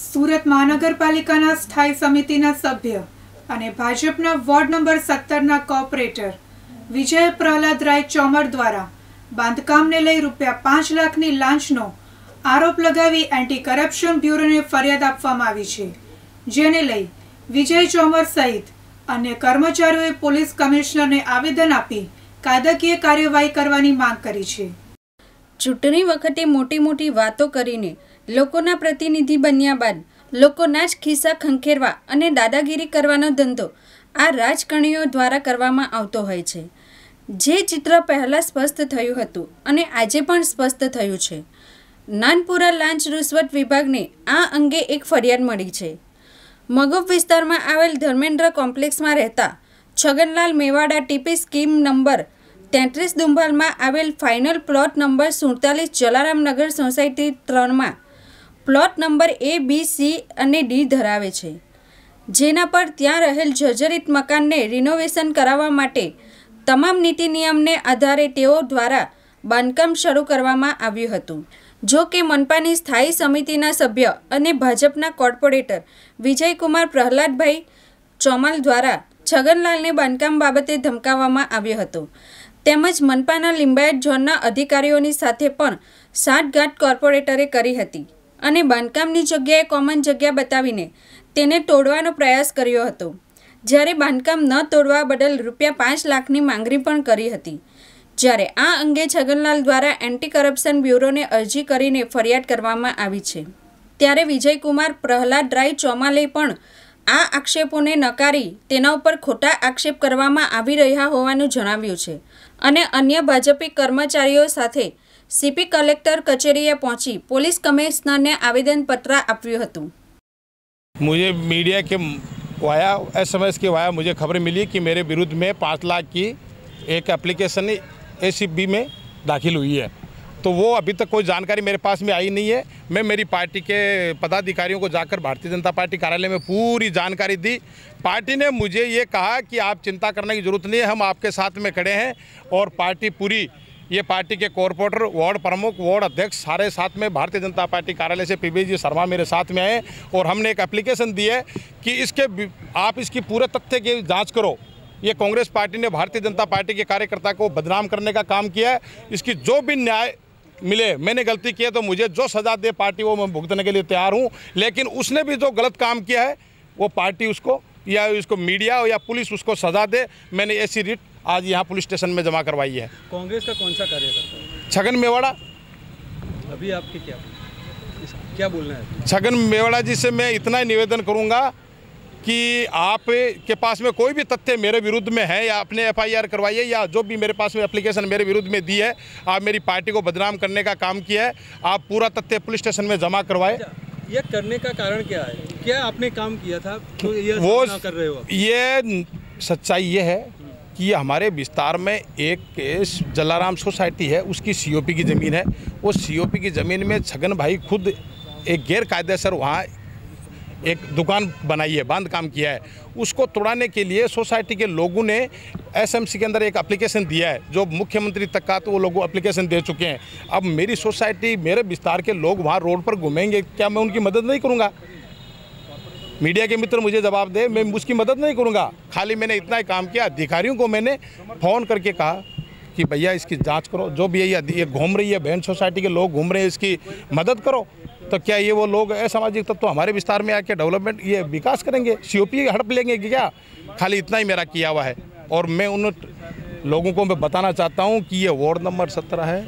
સુરત મહાનગરપાલિકાના સ્થાયી સમિતિના સભ્ય અને ભાજપના વોર્ડ નંબર સત્તરના કોર્પોરેટર વિજય પ્રહલાદ રાય ચોમર દ્વારા બાંધકામને લઈ રૂપિયા પાંચ લાખની લાંચનો આરોપ લગાવી એન્ટી કરપ્શન બ્યુરોને ફરિયાદ આપવામાં આવી છે જેને લઈ વિજય ચોમર સહિત અન્ય કર્મચારીઓએ પોલીસ કમિશનરને આવેદન આપી કાયદાકીય કાર્યવાહી કરવાની માંગ કરી છે ચૂંટણી વખતે મોટી મોટી વાતો કરીને લોકોના પ્રતિનિધિ બન્યા બાદ લોકોના જ ખિસ્સા ખંખેરવા અને દાદાગીરી કરવાનો ધંધો આ રાજકારણીઓ દ્વારા કરવામાં આવતો હોય છે જે ચિત્ર પહેલાં સ્પષ્ટ થયું હતું અને આજે પણ સ્પષ્ટ થયું છે નાનપુરા લાંચ રૂશ્વત વિભાગને આ અંગે એક ફરિયાદ મળી છે મગફ વિસ્તારમાં આવેલ ધર્મેન્દ્ર કોમ્પ્લેક્સમાં રહેતા Chhaganlal Mewada TP scheme number તેત્રીસ દુંભાલમાં આવેલ ફાઇનલ પ્લોટ નંબર સુડતાલીસ જલારામનગર સોસાયટી ત્રણમાં plot number A B C અને ડી ધરાવે છે જેના પર ત્યાં રહેલ જર્જરિત મકાનને રિનોવેશન કરાવવા માટે તમામ નીતિ નિયમને આધારે તેઓ દ્વારા બાંધકામ શરૂ કરવામાં આવ્યું હતું જો કે મનપાની સ્થાયી સમિતિના સભ્ય અને ભાજપના કોર્પોરેટર વિજયકુમાર પ્રહલાદભાઈ ચોમાલ દ્વારા છગનલાલને બાંધકામ બાબતે ધમકાવવામાં આવ્યો હતો તેમજ મનપાના લિંબાયત ઝોનના અધિકારીઓની સાથે પણ સાંઠગાંઠ કોર્પોરેટરે કરી હતી અને બાંધકામની જગ્યાએ કોમન જગ્યા બતાવીને તેને તોડવાનો પ્રયાસ કર્યો હતો જ્યારે બાંધકામ ન તોડવા બદલ રૂપિયા પાંચ લાખની માંગણી પણ કરી હતી જ્યારે આ અંગે છગનલાલ દ્વારા એન્ટી કરપ્શન બ્યુરોને અરજી કરીને ફરિયાદ કરવામાં આવી છે ત્યારે વિજયકુમાર પ્રહલાદ રાય ચોમાલે પણ આ આક્ષેપોને નકારી તેના ઉપર ખોટા આક્ષેપ કરવામાં આવી રહ્યા હોવાનું જણાવ્યું છે અને અન્ય ભાજપી કર્મચારીઓ સાથે सीपी સીપી કલેક્ટર કચેરીએ પહોંચી પોલીસ કમિશનરને આવેદનપત્ર આપ્યું હતું મુજે મીડિયા કે વાયા એસએમએસ के वाया मुझे खबर मिली कि मेरे विरुद्ध में पाँच लाख की एक एप्लीकेशन एसीबी में दाखिल हुई है तो वो अभी तक कोई जानकारी मेरे पास में आई नहीं है मैं मेरी पार्टी के पदाधिकारियों को जाकर भारतीय जनता पार्टी कार्यालय में पूरी जानकारी दी पार्टी ने मुझे ये कहा कि आप चिंता करने की ज़रूरत नहीं है हम आपके साथ में खड़े हैं और पार्टी पूरी ये पार्टी के कॉरपोरेटर वार्ड प्रमुख वार्ड अध्यक्ष सारे साथ में भारतीय जनता पार्टी कार्यालय से पी जी शर्मा मेरे साथ में आए और हमने एक एप्लीकेशन दी है कि इसके आप इसकी पूरे तथ्य की जाँच करो ये कांग्रेस पार्टी ने भारतीय जनता पार्टी के कार्यकर्ता को बदनाम करने का काम किया है इसकी जो भी न्याय मिले मैंने गलती की है तो मुझे जो सजा दे पार्टी वो मैं भुगतने के लिए तैयार हूँ लेकिन उसने भी जो गलत काम किया है वो पार्टी उसको या उसको मीडिया या पुलिस उसको सजा दे मैंने ऐसी रिट आज यहाँ पुलिस स्टेशन में जमा करवाई है कांग्रेस का कौन सा कार्यकर्ता छगन मेवाड़ा अभी आपके क्या क्या बोलना है छगन मेवाड़ा जी से मैं इतना निवेदन करूँगा कि आप के पास में कोई भी तथ्य मेरे विरुद्ध में है या आपने एफआईआर करवाई है या जो भी मेरे पास में एप्लीकेशन मेरे विरुद्ध में दी है आप मेरी पार्टी को बदनाम करने का काम किया है आप पूरा तथ्य पुलिस स्टेशन में जमा करवाए अच्छा, ये करने का कारण क्या है क्या आपने काम किया था तो ये वो कर रहे हो ये सच्चाई ये है कि हमारे विस्तार में एक केस जलाराम सोसाइटी है उसकी सीओपी की ज़मीन है वो सीओपी की ज़मीन में छगन भाई खुद एक गैर कायदे सर वहाँ एक दुकान बनाई है बांध काम किया है उसको तोड़ाने के लिए सोसाइटी के लोगों ने एसएमसी के अंदर एक अप्लीकेशन दिया है जो मुख्यमंत्री तक का तो वो लोग अप्लीकेशन दे चुके हैं अब मेरी सोसाइटी मेरे विस्तार के लोग वहाँ रोड पर घूमेंगे क्या मैं उनकी मदद नहीं करूँगा मीडिया के मित्र मुझे जवाब दे मैं उसकी मदद नहीं करूँगा खाली मैंने इतना ही काम किया अधिकारियों को मैंने फ़ोन करके कहा कि भैया इसकी जांच करो जो भी है ये घूम रही है बहन सोसाइटी के लोग घूम रहे हैं इसकी मदद करो तो क्या ये वो लोग असामाजिक तत्व तो हमारे विस्तार में आके डेवलपमेंट ये विकास करेंगे सी हड़प लेंगे कि क्या खाली इतना ही मेरा किया हुआ है और मैं उन लोगों को मैं बताना चाहता हूँ कि ये वार्ड नंबर सत्रह है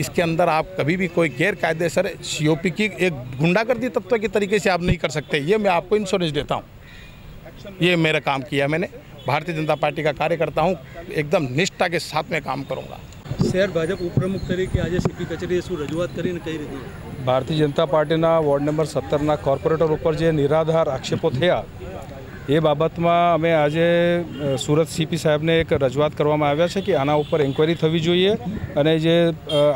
इसके अंदर आप कभी भी कोई गैर कायदे सर सी की एक गुंडागर्दी तत्व के तरीके से आप नहीं कर सकते ये मैं आपको इंश्योरेंस देता हूँ ये मेरा काम किया मैंने भारतीय जनता पार्टी का कार्यकर्ता हूँ एकदम निष्ठा के साथ में काम करूँगा शहर भाजपा उप प्रमुख तरीके आज सीपी શું રજૂઆત કરીને કઈ રીતે ભારતીય જનતા नंबर सत्तर નંબર સત્તરના કોર્પોરેટર ઉપર જે નિરાધાર એ બાબતમાં અમે આજે સુરત સીપી સાહેબને એક રજૂઆત કરવામાં આવ્યા છે કે આના ઉપર એન્ક્વાયરી થવી જોઈએ અને જે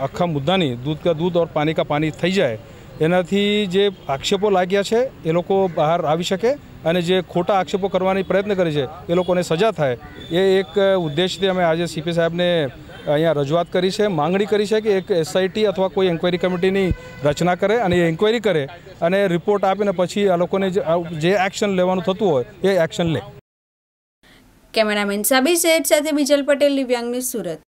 અખા મુદ્દાની દૂધ કે દૂધ ઓર પાણી કા પાણી થઈ જાય તેનાથી જે આક્ષેપો લાગ્યા છે એ લોકો બહાર આવી શકે અને જે ખોટા આક્ષેપો કરવાની પ્રયત્ન કરી છે એ લોકોને સજા થાય એ એક ઉદ્દેશથી અમે આજે સીપી સાહેબને અહીંયા રજૂઆત કરી છે માંગણી કરી છે કે એક એસઆઈટી અથવા કોઈ એન્ક્વાયરી કમિટીની રચના કરે અને એ એન્ક્વાયરી કરે અને રિપોર્ટ આપીને પછી આ લોકોને જે એક્શન લેવાનું થતું હોય એ એક્શન લે કેમેરામેન સાબી શેઠ સાથે બીજલ પટેલ દિવ્યાંગની સુરત